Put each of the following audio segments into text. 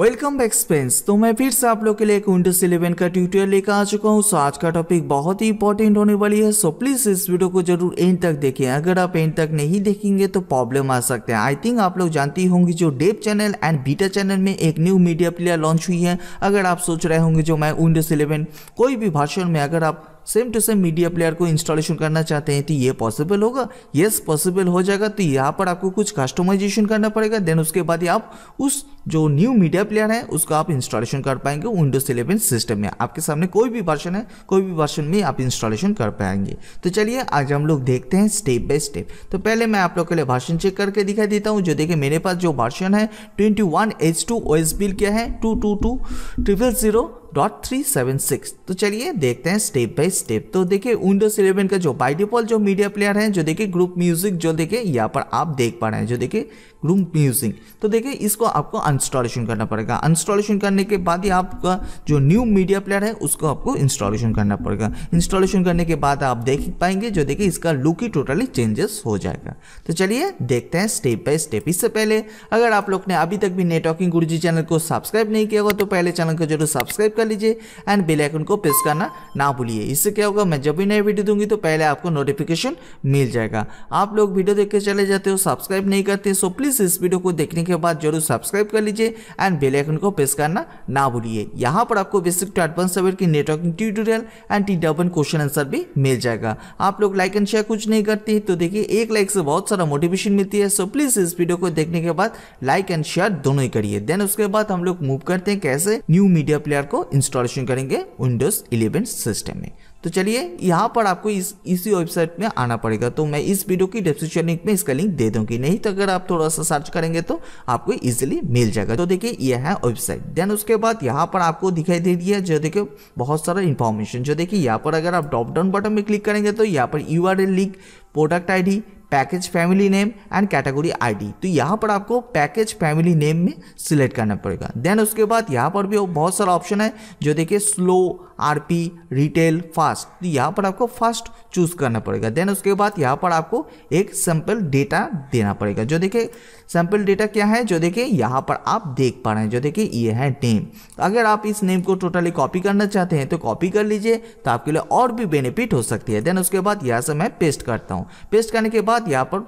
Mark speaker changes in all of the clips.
Speaker 1: welcome back Spence तो मैं फिर से आप लोग के लिए एक विंडोज इलेवन का ट्यूटोरियल लेकर आ चुका हूँ सो आज का टॉपिक बहुत ही इंपॉर्टेंट होने वाली है सो प्लीज इस वीडियो को जरूर एंड तक देखें अगर आप एंड तक नहीं देखेंगे तो प्रॉब्लम आ सकते हैं आई थिंक आप लोग जानती होंगी जो dev channel and beta channel में एक न्यू मीडिया प्लेयर लॉन्च हुई है अगर आप सोच रहे होंगे जो मैं विंडोज इलेवन कोई भी भाषण में अगर आप same to same media player को इंस्टॉलेशन करना चाहते हैं तो ये पॉसिबल होगा येस पॉसिबल हो जाएगा तो यहाँ पर आपको कुछ कस्टमाइजेशन करना पड़ेगा देन उसके बाद ही आप उस जो न्यू मीडिया प्लेयर है उसको आप इंस्टॉलेशन कर पाएंगे विंडोज इलेवन सिस्टम में आपके सामने कोई भी वर्षन है कोई भी वर्षन में आप इंस्टॉलेशन कर पाएंगे तो चलिए आज हम लोग देखते हैं स्टेप बाय स्टेप तो पहले मैं आप लोग के लिए भाषण चेक करके दिखाई देता हूँ जो देखिए मेरे पास जो वर्षन है twenty one H two O S build क्या है two two two triple zero dot three seven six तो चलिए देखते हैं स्टेप बाय स्टेप तो देखिए विंडोज इलेवन का जो बाई डिफॉल्ट जो मीडिया प्लेयर है जो देखिए ग्रुप म्यूजिक जो देखिए यहाँ पर आप देख पा रहे हैं जो देखिए रूम म्यूजिक तो देखिए इसको आपको इंस्टॉलेशन करना पड़ेगा इंस्टॉलेशन करने के बाद ही आपका जो न्यू मीडिया प्लेयर है उसको आपको इंस्टॉलेशन करना पड़ेगा इंस्टॉलेशन करने के बाद आप देख पाएंगे जो देखिए इसका लुक ही टोटली चेंजेस हो जाएगा तो चलिए देखते हैं स्टेप बाय स्टेप इससे पहले अगर आप लोग ने अभी तक भी नेटवर्किंग गुरुजी चैनल को सब्सक्राइब नहीं किया होगा तो पहले चैनल को जरूर सब्सक्राइब कर लीजिए एंड बेलाइकन को प्रेस करना ना भूलिए इससे क्या होगा मैं जब भी नई वीडियो दूंगी तो पहले आपको नोटिफिकेशन मिल जाएगा आप लोग वीडियो देख के चले जाते हो सब्सक्राइब नहीं करते सो प्लीज़ प्लीज़ इस वीडियो को देखने के बाद जरूर सब्सक्राइब कर लीजिए एंड बेल आइकन को प्रेस करना ना भूलिए यहाँ पर आपको बेसिक टू एडवांस लेवल की नेटवर्किंग ट्यूटोरियल एंड टी डबल क्वेश्चन आंसर भी मिल जाएगा आप लोग लाइक एंड शेयर कुछ नहीं करते तो देखिए एक लाइक से बहुत सारा मोटिवेशन मिलती है सो प्लीज़ इस वीडियो को देखने के बाद लाइक एंड शेयर दोनों ही करिए देन उसके बाद हम लोग मूव करते हैं कैसे न्यू मीडिया प्लेयर को इंस्टॉलेशन करेंगे विंडोज इलेवन सिस्टम में तो चलिए यहाँ पर आपको इस इसी वेबसाइट में आना पड़ेगा तो मैं इस वीडियो की डिस्क्रिप्शन लिंक में इसका लिंक दे दूँगी नहीं तो अगर आप थोड़ा सा सर्च करेंगे तो आपको ईजिली मिल जाएगा तो देखिए यह है वेबसाइट देन उसके बाद यहाँ पर आपको दिखाई दे दिया है जो देखिए बहुत सारा इन्फॉर्मेशन जो देखिए यहाँ पर अगर आप ड्रॉप डाउन बटन में क्लिक करेंगे तो यहाँ पर U R link product I package family name and category ID तो यहाँ पर आपको पैकेज फैमिली नेम में सिलेक्ट करना पड़ेगा देन उसके बाद यहाँ पर भी बहुत सारा ऑप्शन है जो देखिए स्लो आरपी रिटेल फास्ट तो यहाँ पर आपको फास्ट चूज करना पड़ेगा देन उसके बाद यहाँ पर आपको एक सैंपल डेटा देना पड़ेगा जो देखिए सैम्पल डेटा क्या है जो देखिए यहाँ पर आप देख पा रहे हैं जो देखिए ये है नेम तो अगर आप इस नेम को टोटली कॉपी करना चाहते हैं तो कॉपी कर लीजिए तो आपके लिए और भी बेनिफिट हो सकती है देन उसके बाद यहाँ से मैं पेस्ट करता हूँ पेस्ट करने के बाद यहाँ पर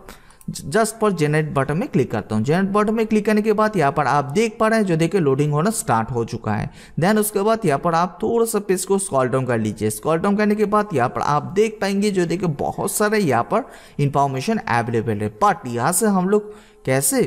Speaker 1: जस्ट पर जेनरेट बटन में क्लिक करता हूँ जेनरेट बटन में क्लिक करने के बाद यहाँ पर आप देख पा रहे हैं जो देखिए लोडिंग होना स्टार्ट हो चुका है देन उसके बाद यहाँ पर आप थोड़ा सा पेज को स्कॉल डाउन कर लीजिए स्कॉल डाउन करने के बाद यहाँ पर आप देख पाएंगे जो देखिए बहुत सारे यहाँ पर इंफॉर्मेशन अवेलेबल है बट यहाँ से हम लोग कैसे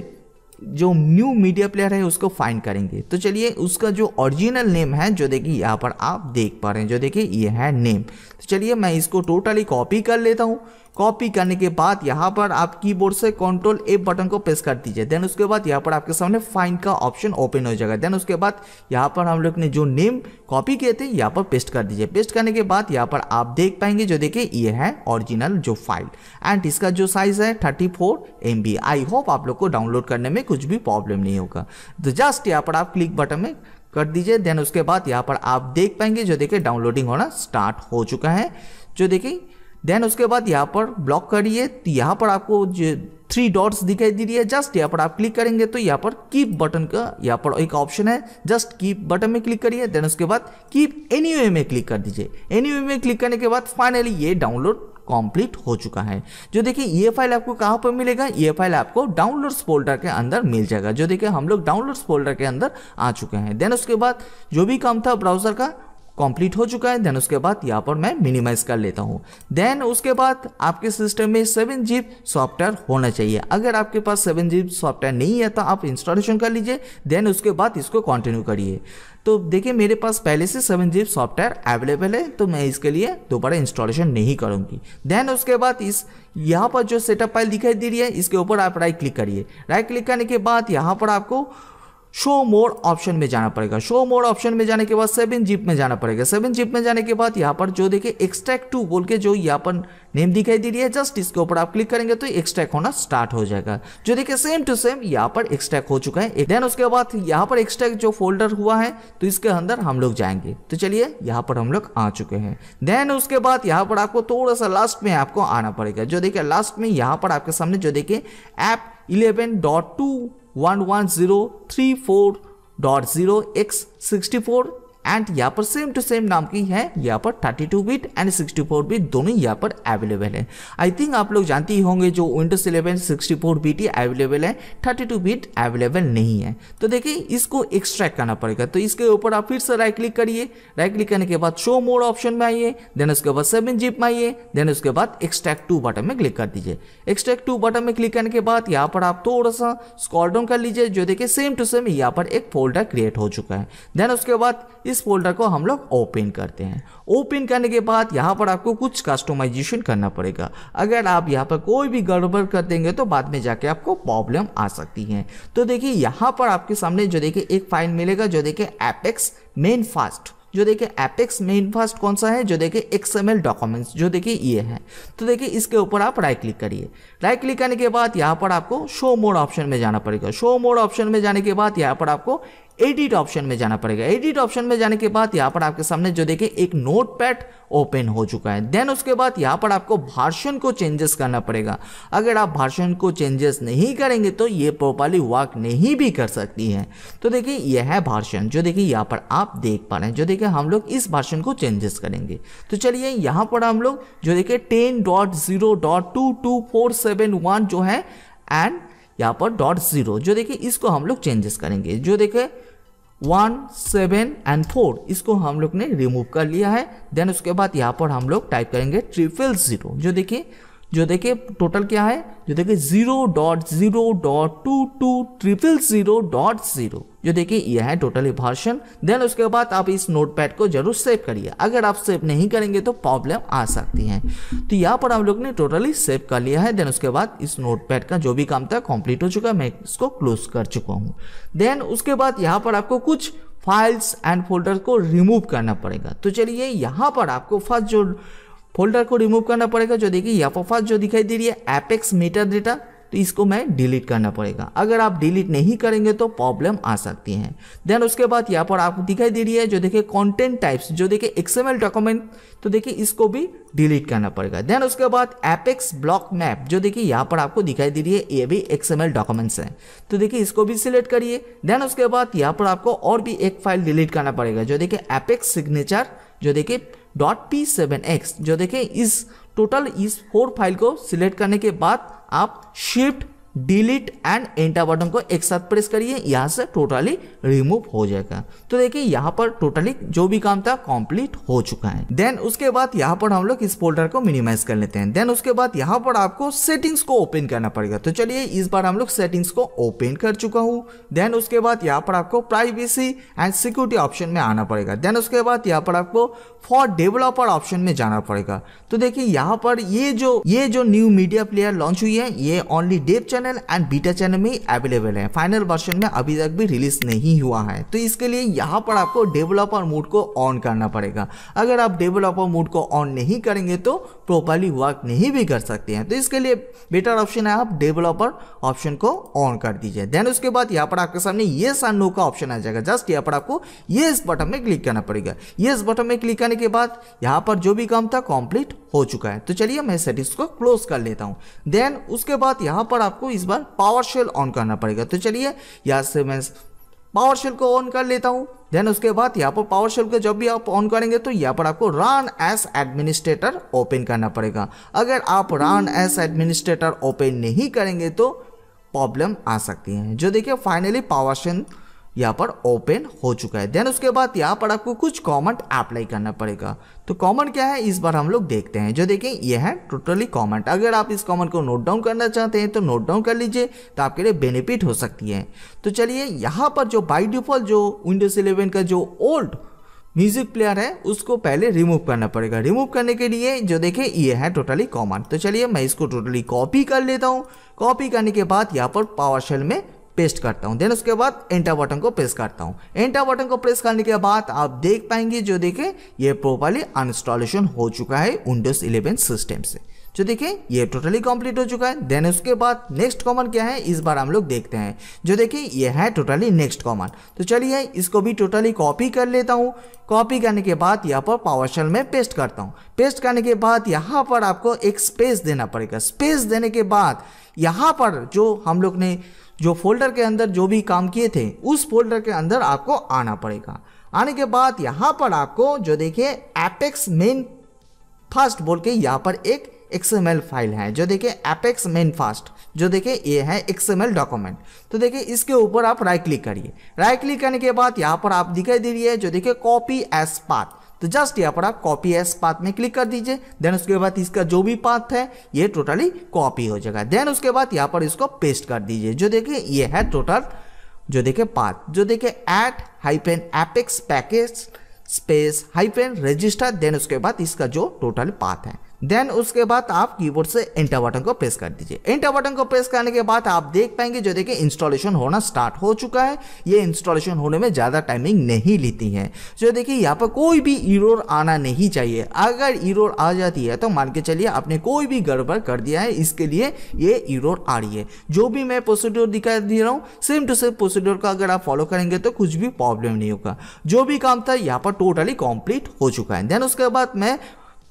Speaker 1: जो न्यू मीडिया प्लेयर है उसको फाइंड करेंगे तो चलिए उसका जो ओरिजिनल नेम है जो देखिए यहाँ पर आप देख पा रहे हैं जो देखिए ये है नेम तो चलिए मैं इसको टोटली कॉपी कर लेता हूँ कॉपी करने के बाद यहाँ पर आप कीबोर्ड से कंट्रोल ए बटन को प्रेस कर दीजिए देन उसके बाद यहाँ पर आपके सामने फाइन का ऑप्शन ओपन हो जाएगा देन उसके बाद यहाँ पर हम लोग ने जो नेम कॉपी किए थे यहाँ पर पेस्ट कर दीजिए पेस्ट करने के बाद यहाँ पर आप देख पाएंगे जो देखिए ये है ओरिजिनल जो फाइल एंड इसका जो साइज है thirty four M B I hope आप लोग को डाउनलोड करने में कुछ भी प्रॉब्लम नहीं होगा तो जस्ट यहाँ पर आप क्लिक बटन में कर दीजिए देन उसके बाद यहाँ पर आप देख पाएंगे जो देखिए डाउनलोडिंग होना स्टार्ट हो चुका है जो देखिए देन उसके बाद यहाँ पर ब्लॉक करिए तो यहाँ पर आपको जो थ्री डॉट्स दिखाई दे रही है जस्ट यहाँ पर आप क्लिक करेंगे तो यहाँ पर कीप बटन का यहाँ पर एक ऑप्शन है जस्ट कीप बटन में क्लिक करिए देन उसके बाद कीप एनी anyway में क्लिक कर दीजिए एनी anyway में क्लिक करने के बाद फाइनली ये डाउनलोड कंप्लीट हो चुका है जो देखिए ये फाइल आपको कहाँ पर मिलेगा ये फाइल आपको डाउनलोड्स फोल्डर के अंदर मिल जाएगा जो देखिए हम लोग डाउनलोड्स फोल्डर के अंदर आ चुके हैं देन उसके बाद जो भी काम था ब्राउजर का कंप्लीट हो चुका है देन उसके बाद यहाँ पर मैं मिनिमाइज कर लेता हूँ देन उसके बाद आपके सिस्टम में सेवन जीप सॉफ्टवेयर होना चाहिए अगर आपके पास सेवन जीप सॉफ्टवेयर नहीं है तो आप इंस्टॉलेशन कर लीजिए देन उसके बाद इसको कंटिन्यू करिए तो देखिए मेरे पास पहले से सेवन जीप सॉफ्टवेयर अवेलेबल है तो मैं इसके लिए दोबारा इंस्टॉलेशन नहीं करूँगी देन उसके बाद इस यहाँ पर जो सेटअप फाइल दिखाई दे रही है इसके ऊपर आप राइट क्लिक करिए राइट क्लिक करने के बाद यहाँ पर आपको शो मोड ऑप्शन में जाना पड़ेगा शो मोड ऑप्शन में जाने के बाद सेवन जीप में जाना पड़ेगा सेवन जीप में जाने के बाद यहाँ पर जो देखिए एक्सट्रैक्ट टू बोल के जो यहाँ पर नेम दिखाई दे रही है जस्ट इसके ऊपर आप क्लिक करेंगे तो एक्सट्रैक्ट होना स्टार्ट हो जाएगा जो देखिए सेम टू सेम यहाँ पर एक्सट्रैक्ट हो चुका है देन उसके बाद यहाँ पर एक्सट्रैक्ट जो फोल्डर हुआ है तो इसके अंदर हम लोग जाएंगे तो चलिए यहाँ पर हम लोग आ चुके हैं देन उसके बाद यहाँ पर आपको थोड़ा सा लास्ट में आपको आना पड़ेगा जो देखिए लास्ट में यहाँ पर आपके सामने जो देखिए app eleven dot two 11034.0x64 and यहाँ पर सेम टू सेम नाम की है यहाँ पर 32 बिट एंड 64 बिट दोनों यहाँ पर अवेलेबल है आई थिंक आप लोग जानते ही होंगे जो विंडोज 11 64 बिट ही अवेलेबल है 32 बिट अवेलेबल नहीं है तो देखिए इसको एक्सट्रैक्ट करना पड़ेगा तो इसके ऊपर आप फिर से राइट क्लिक करिए राइट क्लिक करने के बाद शो मोड ऑप्शन में आइए देन उसके बाद सेवन जिप में आइए देन उसके बाद एक्सट्रैक्ट टू बटन में क्लिक कर दीजिए एक्सट्रैक्ट टू बटन में क्लिक करने के बाद यहाँ पर आप थोड़ा सा स्कॉल डाउन कर लीजिए जो देखिए सेम टू सेम यहाँ पर एक फोल्डर क्रिएट हो चुका है देन उसके बाद इस फोल्डर को हम लोग ओपन करते हैं ओपन करने के बाद यहाँ पर आपको कुछ कस्टमाइजेशन करना पड़ेगा अगर आप यहाँ पर कोई भी गड़बड़ कर देंगे तो बाद में जाके आपको प्रॉब्लम आ सकती है तो देखिए यहाँ पर आपके सामने जो देखिए एक फाइल मिलेगा जो देखिए एपेक्स मेन फास्ट जो देखिए एपेक्स मेन फर्स्ट कौन सा है जो देखिए एक्सएमएल डॉक्यूमेंट्स जो देखिए ये है तो देखिए इसके ऊपर आप राइट क्लिक करिए राइट क्लिक करने के बाद यहाँ पर आपको शो मोड ऑप्शन में जाना पड़ेगा शो मोड ऑप्शन में जाने के बाद यहाँ पर आपको एडिट ऑप्शन में जाना पड़ेगा एडिट ऑप्शन में जाने के बाद यहाँ पर आपके सामने जो देखिए एक नोट पैड ओपन हो चुका है देन उसके बाद यहाँ पर आपको भाषण को चेंजेस करना पड़ेगा अगर आप भाषण को चेंजेस नहीं करेंगे तो ये प्रोपाली वर्क नहीं भी कर सकती है तो देखिए यह है भाषण जो देखिए यहाँ पर आप देख पा रहे हैं जो देखिए ठीक है हम लोग इस वर्जन को चेंजेस करेंगे तो चलिए यहाँ पर हम लोग जो देखिए ten dot zero dot two two four seven one जो है एंड यहाँ पर डॉट जीरो जो देखिए इसको हम लोग चेंजेस करेंगे जो देखिए वन सेवन एंड फोर इसको हम लोग ने रिमूव कर लिया है देन उसके बाद यहाँ पर हम लोग टाइप करेंगे ट्रिपल जीरो जो देखिए जो देखिए टोटल क्या है जो देखिए zero dot zero dot two two triple zero dot zero जो देखिए यह है टोटल वर्षन देन उसके बाद आप इस नोटपैड को जरूर सेव करिए अगर आप सेव नहीं करेंगे तो प्रॉब्लम आ सकती है तो यहाँ पर हम लोग ने टोटली सेव कर लिया है देन उसके बाद इस नोटपैड का जो भी काम था कंप्लीट हो चुका है मैं इसको क्लोज कर चुका हूँ देन उसके बाद यहाँ पर आपको कुछ फाइल्स एंड फोल्डर को रिमूव करना पड़ेगा तो चलिए यहाँ पर आपको फर्स्ट जो फोल्डर को रिमूव करना पड़ेगा जो देखिए यहाँ पर फर्स्ट जो दिखाई दे रही है एपेक्स मीटर डेटा तो इसको मैं डिलीट करना पड़ेगा अगर आप डिलीट नहीं करेंगे तो प्रॉब्लम आ सकती है देन उसके बाद यहाँ पर आपको दिखाई दे रही है जो देखिए कंटेंट टाइप्स जो देखिए एक्सएमएल डॉक्यूमेंट तो देखिए इसको भी डिलीट करना पड़ेगा देन उसके बाद एपेक्स ब्लॉक मैप जो देखिए यहाँ पर आपको दिखाई दे रही है ये भी एक्सएमएल डॉक्यूमेंट्स हैं तो देखिए इसको भी सिलेक्ट करिए देन उसके बाद यहाँ पर आपको और भी एक फाइल डिलीट करना पड़ेगा जो देखिए एपेक्स सिग्नेचर जो देखिए डॉट पी सेवन एक्स जो देखें इस टोटल इस फोर फाइल को सिलेक्ट करने के बाद आप shift delete and enter button को एक साथ प्रेस करिए यहाँ से टोटली रिमूव हो जाएगा तो देखिए यहाँ पर टोटली जो भी काम था कंप्लीट हो चुका है देन उसके बाद यहाँ पर हम लोग इस फोल्डर को मिनिमाइज कर लेते हैं देन उसके बाद यहाँ पर आपको सेटिंग्स को ओपन करना पड़ेगा तो चलिए इस बार हम लोग सेटिंग्स को ओपन कर चुका हूँ देन उसके बाद यहाँ पर आपको प्राइवेसी एंड सिक्योरिटी ऑप्शन में आना पड़ेगा देन उसके बाद यहाँ पर आपको फॉर डेवलपर ऑप्शन में जाना पड़ेगा तो देखिये यहाँ पर ये जो ये जो न्यू मीडिया प्लेयर लॉन्च हुई है ये only dev channel channel and beta channel में अवेलेबल है फाइनल वर्जन में अभी तक भी रिलीज नहीं हुआ है तो इसके लिए यहाँ पर आपको डेवलपर मोड को ऑन करना पड़ेगा अगर आप डेवलपर मोड को ऑन नहीं करेंगे तो प्रॉपरली वर्क नहीं भी कर सकते हैं तो इसके लिए बेटर ऑप्शन है आप डेवलपर ऑप्शन को ऑन कर दीजिए देन उसके बाद यहाँ पर आपके सामने ये सन नो का ऑप्शन आ जाएगा जस्ट यहाँ पर आपको ये इस बटन में क्लिक करना पड़ेगा ये इस बटन में क्लिक करने के बाद यहाँ पर जो भी काम था कॉम्प्लीट हो चुका है तो चलिए मैं सेटिंग्स को क्लोज कर लेता हूँ देन उसके बाद यहाँ पर आपको इस बार पावर शेल ऑन करना पड़ेगा तो चलिए यहाँ से मैं पावर शेल को ऑन कर लेता हूँ देन उसके बाद यहाँ पर पावर शेल को जब भी आप ऑन करेंगे तो यहाँ पर आपको रन एस एडमिनिस्ट्रेटर ओपन करना पड़ेगा अगर आप रन एस एडमिनिस्ट्रेटर ओपन नहीं करेंगे तो प्रॉब्लम आ सकती है जो देखिए फाइनली पावर शेल यहाँ पर ओपन हो चुका है देन उसके बाद यहाँ पर आपको कुछ कमेंट अप्लाई करना पड़ेगा तो कमेंट क्या है इस बार हम लोग देखते हैं जो देखें ये है टोटली कमेंट अगर आप इस कमेंट को नोट डाउन करना चाहते हैं तो नोट डाउन कर लीजिए तो आपके लिए बेनिफिट हो सकती है तो चलिए यहाँ पर जो बाई डिफॉल्ट जो विंडोज इलेवन का जो ओल्ड म्यूजिक प्लेयर है उसको पहले रिमूव करना पड़ेगा रिमूव करने के लिए जो देखें ये है टोटली कॉमन तो चलिए मैं इसको टोटली कॉपी कर लेता हूँ कॉपी करने के बाद यहाँ पर पावर शेल में पेस्ट करता हूँ देन उसके बाद एंटर बटन को प्रेस करता हूँ एंटर बटन को प्रेस करने के बाद आप देख पाएंगे जो देखें ये प्रॉपरली अनस्टॉलेशन हो चुका है विंडोज 11 सिस्टम से जो देखिए ये टोटली कंप्लीट हो चुका है देन उसके बाद नेक्स्ट कॉमन क्या है इस बार हम लोग देखते हैं जो देखें ये है टोटली नेक्स्ट कॉमन तो चलिए इसको भी टोटली कॉपी कर लेता हूँ कॉपी करने के बाद यहाँ पर पावरशल में पेस्ट करता हूँ पेस्ट करने के बाद यहाँ पर आपको एक स्पेस देना पड़ेगा स्पेस देने के बाद यहाँ पर जो हम लोग ने जो फोल्डर के अंदर जो भी काम किए थे उस फोल्डर के अंदर आपको आना पड़ेगा आने के बाद यहाँ पर आपको जो देखिए एपेक्स मेन फास्ट बोल के यहाँ पर एक एक्सएमएल फाइल है जो देखिए एपेक्स मेन फास्ट जो देखिए ये है XML डॉक्यूमेंट तो देखिए इसके ऊपर आप राइट क्लिक करिए राइट क्लिक करने के बाद यहाँ पर आप दिखाई दे रही है जो देखिए कॉपी एस पाथ तो जस्ट यहाँ पर आप कॉपी एस पाथ में क्लिक कर दीजिए देन उसके बाद इसका जो भी पाथ है ये टोटली कॉपी हो जाएगा देन उसके बाद यहाँ पर इसको पेस्ट कर दीजिए जो देखिए ये है टोटल जो देखिए पाथ जो देखिए add hyphen apex package space hyphen register then उसके बाद इसका जो टोटल पाथ है देन उसके बाद आप कीबोर्ड से एंटर बटन को प्रेस कर दीजिए एंटर बटन को प्रेस करने के बाद आप देख पाएंगे जो देखिए इंस्टॉलेशन होना स्टार्ट हो चुका है ये इंस्टॉलेशन होने में ज़्यादा टाइमिंग नहीं लेती है जो देखिए यहाँ पर कोई भी इरोर आना नहीं चाहिए अगर इरोर आ जाती है तो मान के चलिए आपने कोई भी गड़बड़ कर दिया है इसके लिए ये इरोर आ रही है जो भी मैं प्रोसीड्योर दिखा दे रहा हूँ सेम टू सेम प्रोसीड्योर का अगर आप फॉलो करेंगे तो कुछ भी प्रॉब्लम नहीं होगा जो भी काम था यहाँ पर टोटली कंप्लीट हो चुका है देन उसके बाद मैं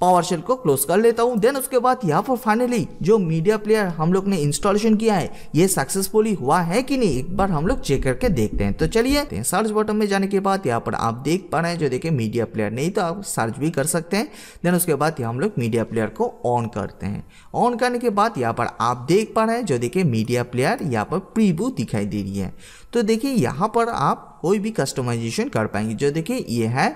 Speaker 1: पावर शेल को क्लोज कर लेता हूँ देन उसके बाद यहाँ पर फाइनली जो मीडिया प्लेयर हम लोग ने इंस्टॉलेशन किया है ये सक्सेसफुली हुआ है कि नहीं एक बार हम लोग चेक करके देखते हैं तो चलिए सर्च तो बटन में जाने के बाद यहाँ पर आप देख पा रहे हैं जो देखिए मीडिया प्लेयर नहीं तो आप सर्च भी कर सकते हैं देन उसके बाद हम लोग मीडिया प्लेयर को ऑन करते हैं ऑन करने के बाद यहाँ पर आप देख पा रहे हैं जो देखिए मीडिया प्लेयर यहाँ पर प्रीव्यू दिखाई दे रही है तो देखिए यहाँ पर आप कोई भी कस्टमाइजेशन कर पाएंगे जो देखिए ये है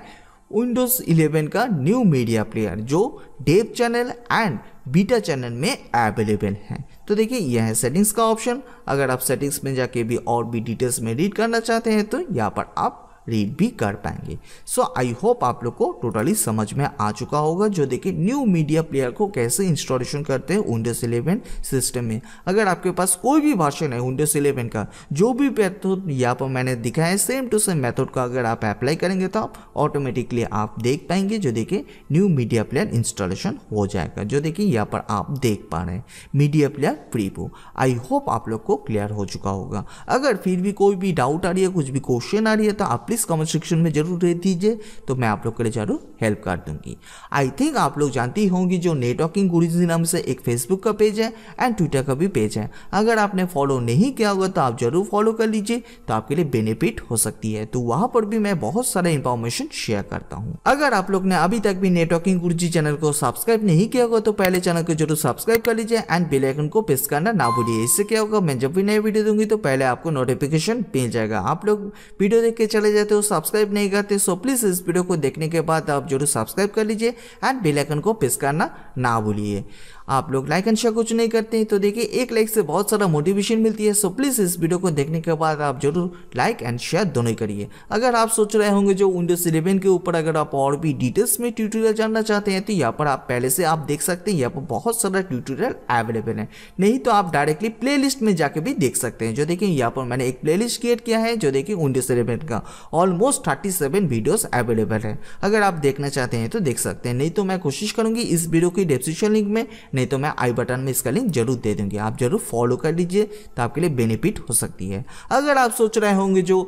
Speaker 1: विंडोज़ 11 का न्यू मीडिया प्लेयर जो dev channel and beta channel में अवेलेबल है तो देखिए यह है सेटिंग्स का ऑप्शन अगर आप सेटिंग्स में जाके भी और भी डिटेल्स में रीड करना चाहते हैं तो यहाँ पर आप रीड भी कर पाएंगे सो आई होप आप लोग को टोटली समझ में आ चुका होगा जो देखिए न्यू मीडिया प्लेयर को कैसे इंस्टॉलेशन करते हैं विंडोज 11 सिस्टम में अगर आपके पास कोई भी वर्षन है विंडोज 11 का जो भी मेथड यहाँ पर मैंने दिखाया है सेम टू सेम मेथड का अगर आप अप्लाई करेंगे तो आप ऑटोमेटिकली आप देख पाएंगे जो देखिए न्यू मीडिया प्लेयर इंस्टॉलेशन हो जाएगा जो देखिए यहाँ पर आप देख पा रहे हैं मीडिया प्लेयर प्रीपो आई होप आप लोग को क्लियर हो चुका होगा अगर फिर भी कोई भी डाउट आ रही है कुछ भी क्वेश्चन आ रही है तो आप प्लीज़ कमेंट सेक्शन में ज़रूर दे दीजिए तो मैं आप लोग के लिए ज़रूर हेल्प कर दूंगी आई थिंक आप लोग जानती होंगी जो नेटवर्किंग गुरु जी नाम से एक फेसबुक का पेज है एंड ट्विटर का भी पेज है अगर आपने फॉलो नहीं किया होगा तो आप ज़रूर फॉलो कर लीजिए तो आपके लिए बेनिफिट हो सकती है तो वहाँ पर भी मैं बहुत सारे इन्फॉर्मेशन शेयर करता हूँ अगर आप लोग ने अभी तक भी नेटवर्किंग गुरु जी चैनल को सब्सक्राइब नहीं किया होगा तो पहले चैनल को जरूर सब्सक्राइब कर लीजिए एंड बेलाइकन को प्रेस करना ना भूलिए इससे क्या होगा मैं जब भी नई वीडियो दूंगी तो पहले आपको नोटिफिकेशन मिल जाएगा आप लोग वीडियो देख के चले जाए जाते हो सब्सक्राइब नहीं करते सो प्लीज़ इस वीडियो को देखने के बाद आप जरूर सब्सक्राइब कर लीजिए एंड बेलाइकन को प्रेस करना ना भूलिए आप लोग लाइक एंड शेयर कुछ नहीं करते हैं तो देखिए एक लाइक से बहुत सारा मोटिवेशन मिलती है सो प्लीज़ इस वीडियो को देखने के बाद आप जरूर लाइक एंड शेयर दोनों ही करिए अगर आप सोच रहे होंगे जो विंडोज इलेवन के ऊपर अगर आप और भी डिटेल्स में ट्यूटोरियल जानना चाहते हैं तो यहाँ पर आप पहले से आप देख सकते हैं यहाँ पर बहुत सारा ट्यूटोरियल अवेलेबल है नहीं तो आप डायरेक्टली प्ले में जाकर भी देख सकते हैं जो देखिए यहाँ पर मैंने एक प्ले क्रिएट किया है जो देखिए विंडोज इलेवन का almost thirty seven videos available है अगर आप देखना चाहते हैं तो देख सकते हैं नहीं तो मैं कोशिश करूँगी इस वीडियो की डिस्क्रिप्शन लिंक में नहीं तो मैं आई बटन में इसका लिंक जरूर दे दूँगी आप जरूर फॉलो कर लीजिए तो आपके लिए बेनिफिट हो सकती है अगर आप सोच रहे होंगे जो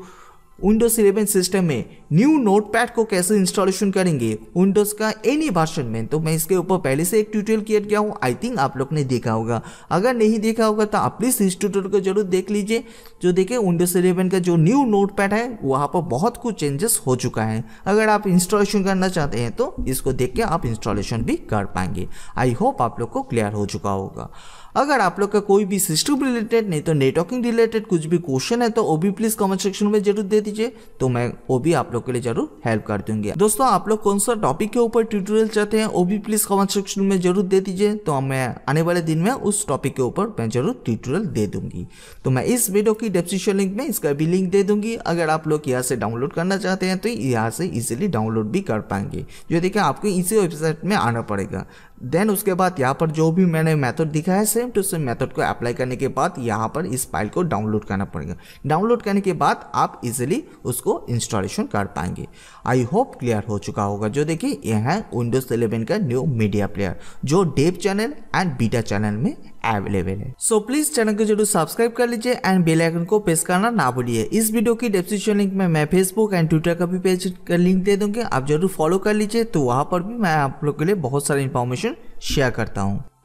Speaker 1: विंडोज 11 सिस्टम में न्यू नोटपैड को कैसे इंस्टॉलेशन करेंगे विंडोज का एनी वर्षन में तो मैं इसके ऊपर पहले से एक ट्यूटोरियल क्रिएट किया हूँ आई थिंक आप लोग ने देखा होगा अगर नहीं देखा होगा तो आप प्लीज़ इस ट्यूटोरियल को जरूर देख लीजिए जो देखिए विंडोज इलेवन का जो न्यू नोट है वहाँ पर बहुत कुछ चेंजेस हो चुका है अगर आप इंस्टॉलेशन करना चाहते हैं तो इसको देख के आप इंस्टॉलेशन भी कर पाएंगे आई होप आप लोग को क्लियर हो चुका होगा अगर आप लोग का कोई भी सिस्टम रिलेटेड नहीं तो नेटवर्किंग रिलेटेड कुछ भी क्वेश्चन है तो वो भी प्लीज कमेंट सेक्शन में जरूर दे दीजिए तो मैं वो भी आप लोग के लिए जरूर हेल्प कर दूंगी दोस्तों आप लोग कौन सा टॉपिक के ऊपर ट्यूटोरियल चाहते हैं वो भी प्लीज कमेंट सेक्शन में जरूर दे दीजिए तो मैं आने वाले दिन में उस टॉपिक के ऊपर मैं जरूर ट्यूटोरियल दे दूंगी तो मैं इस वीडियो की डिस्क्रिप्शन लिंक में इसका भी लिंक दे दूंगी अगर आप लोग यहाँ से डाउनलोड करना चाहते हैं तो यहाँ से इजिली डाउनलोड भी कर पाएंगे जो देखिए आपको इसी वेबसाइट में आना पड़ेगा देन उसके बाद यहाँ पर जो भी मैंने मेथड दिखा है सेम टू सेम मेथड को अप्लाई करने के बाद यहाँ पर इस फाइल को डाउनलोड करना पड़ेगा डाउनलोड करने के बाद आप इजिली उसको इंस्टॉलेशन कर पाएंगे आई होप क्लियर हो चुका होगा जो देखिए यह है विंडोज 11 का न्यू मीडिया प्लेयर जो dev channel and beta channel में अवेलेबल है सो प्लीज चैनल को जरूर सब्सक्राइब कर लीजिए एंड बेल आइकन को प्रेस करना ना भूलिए इस वीडियो की डिस्क्रिप्शन लिंक में मैं फेसबुक एंड ट्विटर का भी पेज का लिंक दे दूंगी आप जरूर फॉलो कर लीजिए तो वहाँ पर भी मैं आप लोग के लिए बहुत सारे इन्फॉर्मेशन शेयर करता हूँ